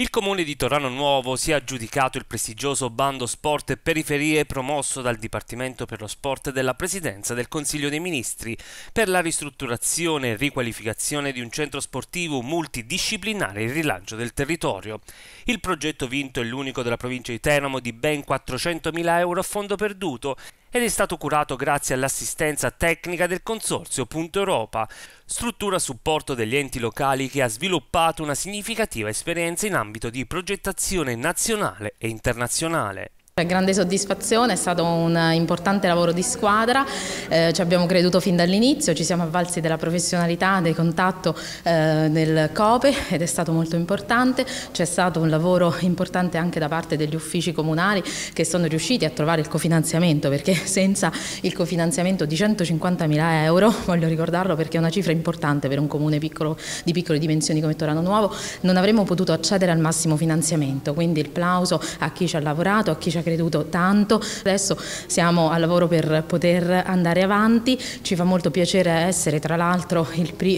Il comune di Torano Nuovo si è aggiudicato il prestigioso bando Sport e Periferie promosso dal Dipartimento per lo Sport della Presidenza del Consiglio dei Ministri per la ristrutturazione e riqualificazione di un centro sportivo multidisciplinare e il rilancio del territorio. Il progetto vinto è l'unico della provincia di Teramo di ben 400.000 euro a fondo perduto ed è stato curato grazie all'assistenza tecnica del Consorzio Punto Europa, struttura a supporto degli enti locali che ha sviluppato una significativa esperienza in ambito di progettazione nazionale e internazionale. Grande soddisfazione, è stato un importante lavoro di squadra, eh, ci abbiamo creduto fin dall'inizio, ci siamo avvalsi della professionalità, del contatto eh, del COPE ed è stato molto importante, c'è stato un lavoro importante anche da parte degli uffici comunali che sono riusciti a trovare il cofinanziamento perché senza il cofinanziamento di 150 mila euro, voglio ricordarlo perché è una cifra importante per un comune piccolo, di piccole dimensioni come Torano Nuovo, non avremmo potuto accedere al massimo finanziamento, quindi il plauso a chi ci ha lavorato, a chi ci ha creduto creduto tanto, adesso siamo al lavoro per poter andare avanti, ci fa molto piacere essere tra l'altro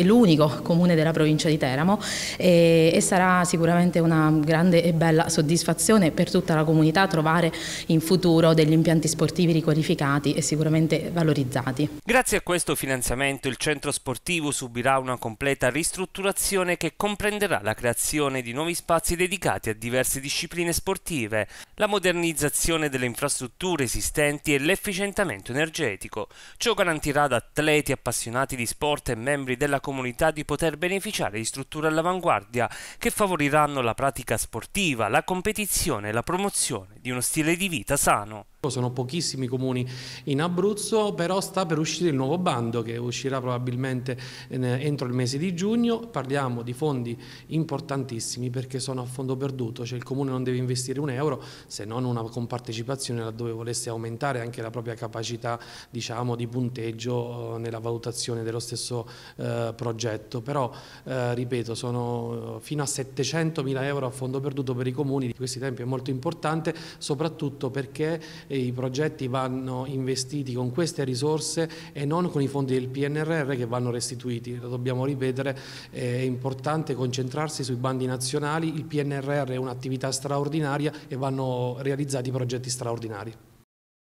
l'unico comune della provincia di Teramo e, e sarà sicuramente una grande e bella soddisfazione per tutta la comunità trovare in futuro degli impianti sportivi riqualificati e sicuramente valorizzati. Grazie a questo finanziamento il centro sportivo subirà una completa ristrutturazione che comprenderà la creazione di nuovi spazi dedicati a diverse discipline sportive, la modernizzazione modernizzazione delle infrastrutture esistenti e l'efficientamento energetico. Ciò garantirà ad atleti, appassionati di sport e membri della comunità di poter beneficiare di strutture all'avanguardia che favoriranno la pratica sportiva, la competizione e la promozione di uno stile di vita sano. Sono pochissimi comuni in Abruzzo, però sta per uscire il nuovo bando che uscirà probabilmente eh, entro il mese di giugno. Parliamo di fondi importantissimi perché sono a fondo perduto, cioè il comune non deve investire un euro se non una compartecipazione laddove volesse aumentare anche la propria capacità diciamo, di punteggio eh, nella valutazione dello stesso eh, progetto. Però, eh, ripeto, sono eh, fino a 700 mila euro a fondo perduto per i comuni, di questi tempi è molto importante, soprattutto perché i progetti vanno investiti con queste risorse e non con i fondi del PNRR che vanno restituiti. Lo dobbiamo ripetere, è importante concentrarsi sui bandi nazionali, il PNRR è un'attività straordinaria e vanno realizzati progetti straordinari.